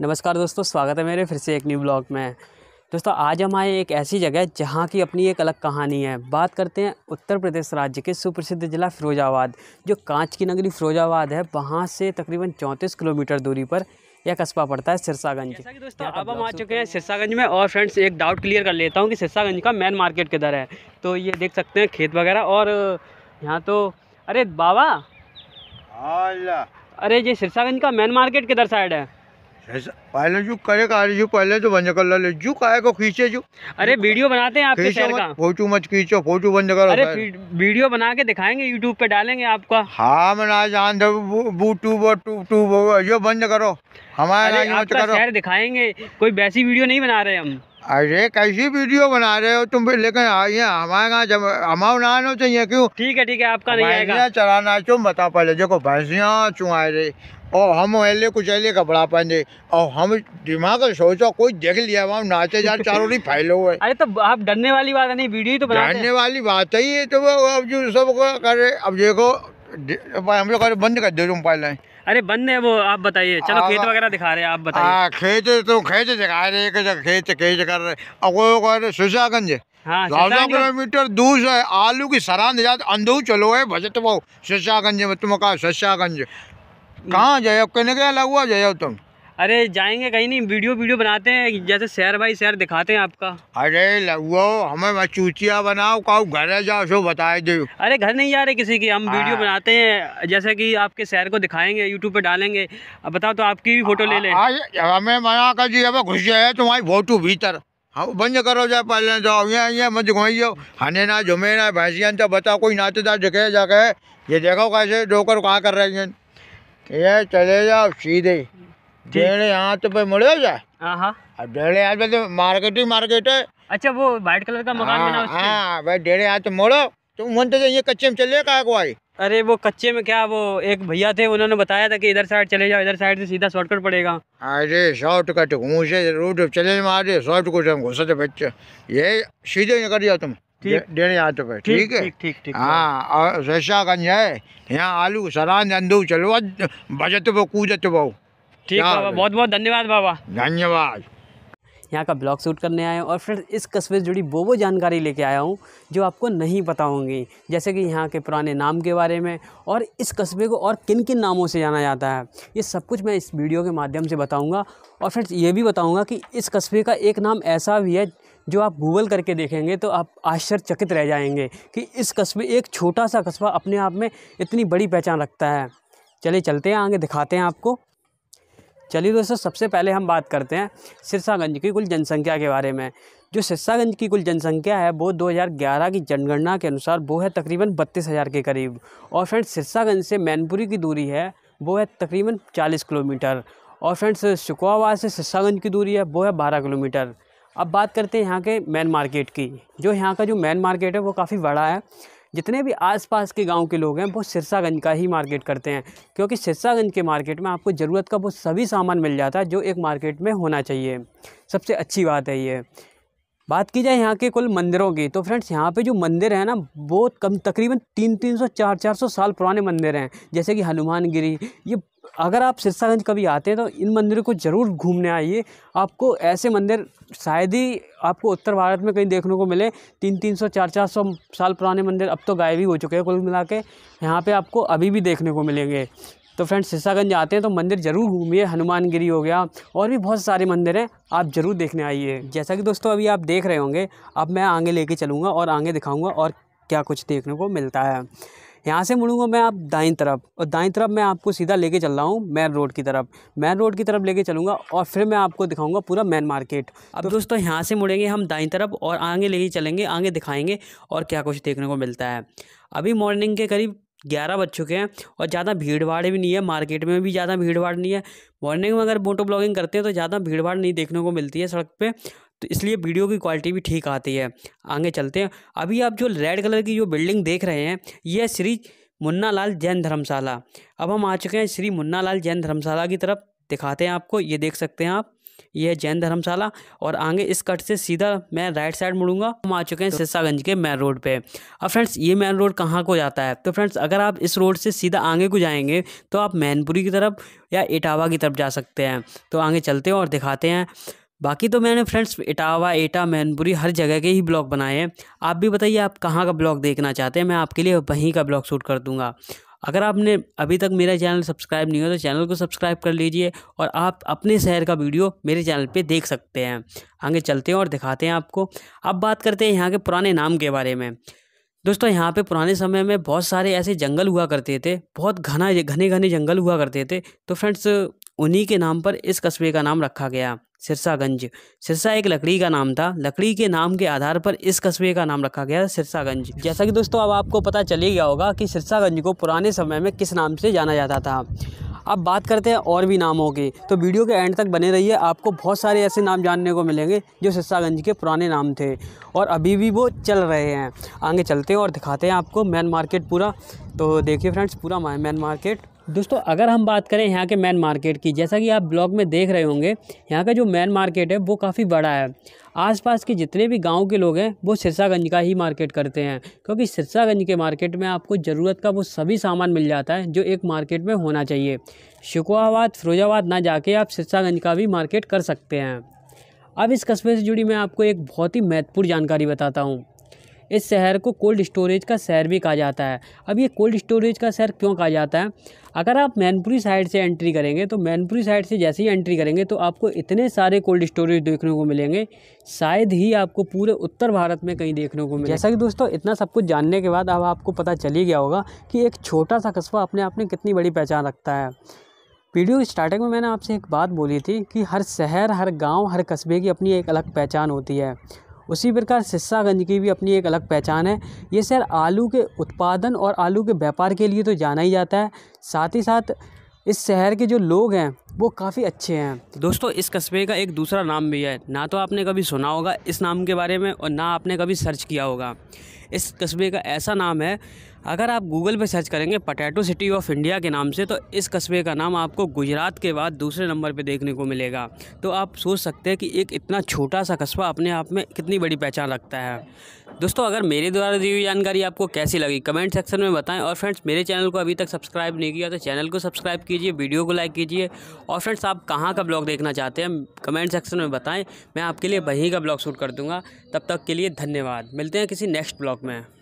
नमस्कार दोस्तों स्वागत है मेरे फिर से एक न्यू ब्लॉग में दोस्तों आज हम आए एक ऐसी जगह जहाँ की अपनी एक अलग कहानी है बात करते हैं उत्तर प्रदेश राज्य के सुप्रसिद्ध ज़िला फिरोजाबाद जो कांच की नगरी फिरोजाबाद है वहाँ से तकरीबन चौंतीस किलोमीटर दूरी पर यह कस्बा पड़ता है सिरसागंज दोस्तों अब हम आ चुके हैं सिरसागंज में और फ्रेंड्स एक डाउट क्लियर कर लेता हूँ कि सिरसागंज का मेन मार्केट किधर है तो ये देख सकते हैं खेत वगैरह और यहाँ तो अरे बाबा अरे ये सिरसागंज का मेन मार्केट किधर साइड है पहले जू करेगा अरे जू पहले तो बंद कर ले जू काहे को खींचे जू अरे वीडियो बनाते हैं आपके शहर का फोटो मत खींचो फोटो बंद करो अरे वीडियो बना के दिखाएंगे यूट्यूब पे डालेंगे आपका हाँ मैं ना जान दो बू टूब और टूब टूब जो बंद करो हमारे करो दिखाएंगे कोई वैसी वीडियो नहीं बना रहे हम अरे कैसी वीडियो बना रहे हो तुम भी लेकिन आइए हमारे यहाँ जब हमारा नहाना चाहिए क्यों ठीक है ठीक है आपका नहीं आएगा चलाना तुम बता पहले देखो भैंसियाँ चुना रहे और हम अहले कुछ अहले कपड़ा पहन दे और हम दिमाग सोचो कोई देख लिया हम नाचे जा चारों नहीं फैले हुए अरे तो आप डरने वाली बात है नहीं वीडियो तो डरने वाली बात है ही तो अब जो सब कर अब देखो हम लोग बंद कर दे तुम पाइपलाइन अरे बंद है वो आप बताइए चलो हाँ, खेत हाँ। वगैरह दिखा रहे हैं आप बताइए हाँ खेत तो खेत दिखा रहे हैं खेत खेत कर रहे और वो कह रहे सुशागंज हाँ, किलोमीटर दूर से आलू की सरान जात अंधो चलो है भजत वो शशागंज में तुम कहा सुशागंज कहाँ जाओ कहने के अलग हुआ तुम अरे जाएंगे कहीं नहीं वीडियो वीडियो बनाते हैं जैसे शहर भाई शहर दिखाते हैं आपका अरे लगो हमें चूचिया बनाओ कहो घर जाओ सो बताए दो अरे घर नहीं जा रहे किसी की हम वीडियो हाँ। बनाते हैं जैसे कि आपके शहर को दिखाएंगे यूट्यूब पे डालेंगे अब बताओ तो आपकी भी फोटो ले लें हमें मना कर दिया घुस जाए तुम्हारी फोटो भीतर हाँ बंद करो जाए पहले जाओ तो, ये मत घुमाइयो हने ना झुमे ना भैंसियन तो बताओ कोई नातेदार जगह जाके ये देखो कैसे डोकर कहाँ कर रहे हैं ये चले जाओ सीधे डेढ़े हाथ पे मुड़े हो जाए डेढ़ डेढ़े हाथ पे तो मार्केट ही मार्केट है अच्छा वो व्हाइट कलर का मकान बना हाँ भाई डेढ़े हाथ मोड़ो तुम मन तो ये कच्चे में चले का कोई अरे वो कच्चे में क्या वो एक भैया थे उन्होंने बताया था कि इधर साइड चले जाओ इधर साइड से सीधा शॉर्टकट पड़ेगा अरे शॉर्टकट घूसे रूट चले मारे शॉर्टकट हम घुसे थे बच्चे ये सीधे निकल जाओ तुम डेढ़ हाथ पे ठीक है ठीक ठीक हाँ और सहसागंज है यहाँ आलू सरान अंदू चलो बजत वो कूदत वो ठीक बाबा बहुत बहुत धन्यवाद बाबा धन्यवाद यहाँ का ब्लॉग शूट करने आया हूँ और फिर इस कस्बे से जुड़ी वो वो जानकारी लेके आया हूँ जो आपको नहीं पता होंगी जैसे कि यहाँ के पुराने नाम के बारे में और इस कस्बे को और किन किन नामों से जाना जाता है ये सब कुछ मैं इस वीडियो के माध्यम से बताऊँगा और फिर ये भी बताऊँगा कि इस कस्बे का एक नाम ऐसा भी है जो आप गूगल करके देखेंगे तो आप आश्चर्यचकित रह जाएंगे कि इस कस्बे एक छोटा सा कस्बा अपने आप में इतनी बड़ी पहचान रखता है चलिए चलते हैं आगे दिखाते हैं आपको चलिए दोस्तों सबसे पहले हम बात करते हैं सिरसागंज की कुल जनसंख्या के बारे में जो सिरसागंज की कुल जनसंख्या है वो 2011 की जनगणना के अनुसार वो है तकरीबन बत्तीस हज़ार के करीब और फ्रेंड्स सिरसागंज से मैनपुरी की दूरी है वो है तकरीबन चालीस किलोमीटर और फ्रेंड्स सुकुआबाद से सिरसागंज की दूरी है वो है बारह किलोमीटर अब बात करते हैं यहाँ के मैन मार्केट की जो यहाँ का जो मैन मार्केट है वो काफ़ी बड़ा है जितने भी आसपास के गांव के लोग हैं वो सिरसागंज का ही मार्केट करते हैं क्योंकि सिरसागंज के मार्केट में आपको ज़रूरत का वो सभी सामान मिल जाता है जो एक मार्केट में होना चाहिए सबसे अच्छी बात है ये बात की जाए यहाँ के कुल मंदिरों की तो फ्रेंड्स यहाँ पे जो मंदिर है ना बहुत कम तकरीबन तीन तीन सौ चार चार सौ साल पुराने मंदिर हैं जैसे कि हनुमान गिरी ये अगर आप सिरसागंज कभी आते हैं तो इन मंदिरों को ज़रूर घूमने आइए आपको ऐसे मंदिर शायद ही आपको उत्तर भारत में कहीं देखने को मिले तीन तीन सौ चार चार सौ साल पुराने मंदिर अब तो गायब ही हो चुके हैं कुल मिला के यहाँ पर आपको अभी भी देखने को मिलेंगे तो फ्रेंड्स सिसागंज आते हैं तो मंदिर ज़रूर घूमिए हनुमानगिरी हो गया और भी बहुत सारे मंदिर हैं आप ज़रूर देखने आइए जैसा कि दोस्तों अभी आप देख रहे होंगे अब मैं आगे लेके चलूँगा और आगे दिखाऊँगा और क्या कुछ देखने को मिलता है यहाँ से मुड़ूँगा मैं आप दाईं तरफ और दाईं तरफ मैं आपको सीधा लेके चल रहा हूँ मैन रोड की तरफ मैन रोड की तरफ लेके चलूँगा और फिर मैं आपको दिखाऊँगा पूरा मैन मार्केट अब तो दोस्तों यहाँ से मुड़ेंगे हम दाईं तरफ और आगे लेके चलेंगे आगे दिखाएंगे और क्या कुछ देखने को मिलता है अभी मॉर्निंग के करीब ग्यारह बज चुके हैं और ज़्यादा भीड़ भाड़ भी नहीं है मार्केट में भी ज़्यादा भीड़ भाड़ नहीं है मॉर्निंग में अगर मोटो ब्लॉगिंग करते हैं तो ज़्यादा भीड़ भाड़ नहीं देखने को मिलती है सड़क पे तो इसलिए वीडियो की क्वालिटी भी ठीक आती है आगे चलते हैं अभी आप जो रेड कलर की जो बिल्डिंग देख रहे हैं यह श्री मुन्ना लाल जैन धर्मशाला अब हम आ चुके हैं श्री मुन्ना लाल जैन धर्मशाला की तरफ दिखाते हैं आपको ये देख सकते हैं आप ये है जैन धर्मशाला और आगे इस कट से सीधा मैं राइट साइड मुड़ूंगा हम आ चुके हैं सिरसागंज के मेन रोड पे अब फ्रेंड्स ये मेन रोड कहाँ को जाता है तो फ्रेंड्स अगर आप इस रोड से सीधा आगे को जाएंगे तो आप मैनपुरी की तरफ या इटावा की तरफ जा सकते हैं तो आगे चलते हैं और दिखाते हैं बाकी तो मैंने फ्रेंड्स इटावा एटा मैनपुरी हर जगह के ही ब्लॉग बनाए हैं आप भी बताइए आप कहाँ का ब्लॉग देखना चाहते हैं मैं आपके लिए वहीं का ब्लॉग शूट कर दूंगा अगर आपने अभी तक मेरा चैनल सब्सक्राइब नहीं हो तो चैनल को सब्सक्राइब कर लीजिए और आप अपने शहर का वीडियो मेरे चैनल पे देख सकते हैं आगे चलते हैं और दिखाते हैं आपको अब बात करते हैं यहाँ के पुराने नाम के बारे में दोस्तों यहाँ पे पुराने समय में बहुत सारे ऐसे जंगल हुआ करते थे बहुत घना घने घने जंगल हुआ करते थे तो फ्रेंड्स उन्हीं के नाम पर इस कस्बे का नाम रखा गया सिरसागंज सिरसा एक लकड़ी का नाम था लकड़ी के नाम के आधार पर इस कस्बे का नाम रखा गया सिरसागंज जैसा कि दोस्तों अब आपको पता चल ही गया होगा कि सिरसागंज को पुराने समय में किस नाम से जाना जाता था अब बात करते हैं और भी नामों की तो वीडियो के एंड तक बने रहिए आपको बहुत सारे ऐसे नाम जानने को मिलेंगे जो सिस्सागंज के पुराने नाम थे और अभी भी वो चल रहे हैं आगे चलते हैं और दिखाते हैं आपको मैन मार्केट पूरा तो देखिए फ्रेंड्स पूरा मैन मार्केट दोस्तों अगर हम बात करें यहाँ के मैन मार्केट की जैसा कि आप ब्लॉग में देख रहे होंगे यहाँ का जो मैन मार्केट है वो काफ़ी बड़ा है आसपास के जितने भी गांव के लोग हैं वो सिरसागंज का ही मार्केट करते हैं क्योंकि सिरसागंज के मार्केट में आपको ज़रूरत का वो सभी सामान मिल जाता है जो एक मार्केट में होना चाहिए शिकोहाबाद फिरोजाबाद ना जाके आप सिरसागंज का भी मार्केट कर सकते हैं अब इस कस्बे से जुड़ी मैं आपको एक बहुत ही महत्वपूर्ण जानकारी बताता हूँ इस शहर को कोल्ड स्टोरेज का शहर भी कहा जाता है अब ये कोल्ड स्टोरेज का शहर क्यों कहा जाता है अगर आप मैनपुरी साइड से एंट्री करेंगे तो मैनपुरी साइड से जैसे ही एंट्री करेंगे तो आपको इतने सारे कोल्ड स्टोरेज देखने को मिलेंगे शायद ही आपको पूरे उत्तर भारत में कहीं देखने को मिले जैसा कि दोस्तों इतना सब कुछ जानने के बाद अब आपको पता चल ही गया होगा कि एक छोटा सा कस्बा अपने आप में कितनी बड़ी पहचान रखता है वीडियो स्टार्टिंग में मैंने आपसे एक बात बोली थी कि हर शहर हर गांव, हर कस्बे की अपनी एक अलग पहचान होती है उसी प्रकार सिस्सागंज की भी अपनी एक अलग पहचान है ये शहर आलू के उत्पादन और आलू के व्यापार के लिए तो जाना ही जाता है साथ ही साथ इस शहर के जो लोग हैं वो काफ़ी अच्छे हैं दोस्तों इस कस्बे का एक दूसरा नाम भी है ना तो आपने कभी सुना होगा इस नाम के बारे में और ना आपने कभी सर्च किया होगा इस कस्बे का ऐसा नाम है अगर आप गूगल पे सर्च करेंगे पटैटो सिटी ऑफ इंडिया के नाम से तो इस कस्बे का नाम आपको गुजरात के बाद दूसरे नंबर पे देखने को मिलेगा तो आप सोच सकते हैं कि एक इतना छोटा सा कस्बा अपने आप में कितनी बड़ी पहचान रखता है दोस्तों अगर मेरे द्वारा दी हुई जानकारी आपको कैसी लगी कमेंट सेक्शन में बताएं और फ्रेंड्स मेरे चैनल को अभी तक सब्सक्राइब नहीं किया तो चैनल को सब्सक्राइब कीजिए वीडियो को लाइक कीजिए और फ्रेंड्स आप कहाँ का ब्लॉग देखना चाहते हैं कमेंट सेक्शन में बताएं मैं आपके लिए वहीं का ब्लॉग शूट कर दूँगा तब तक के लिए धन्यवाद मिलते हैं किसी नेक्स्ट ब्लॉग में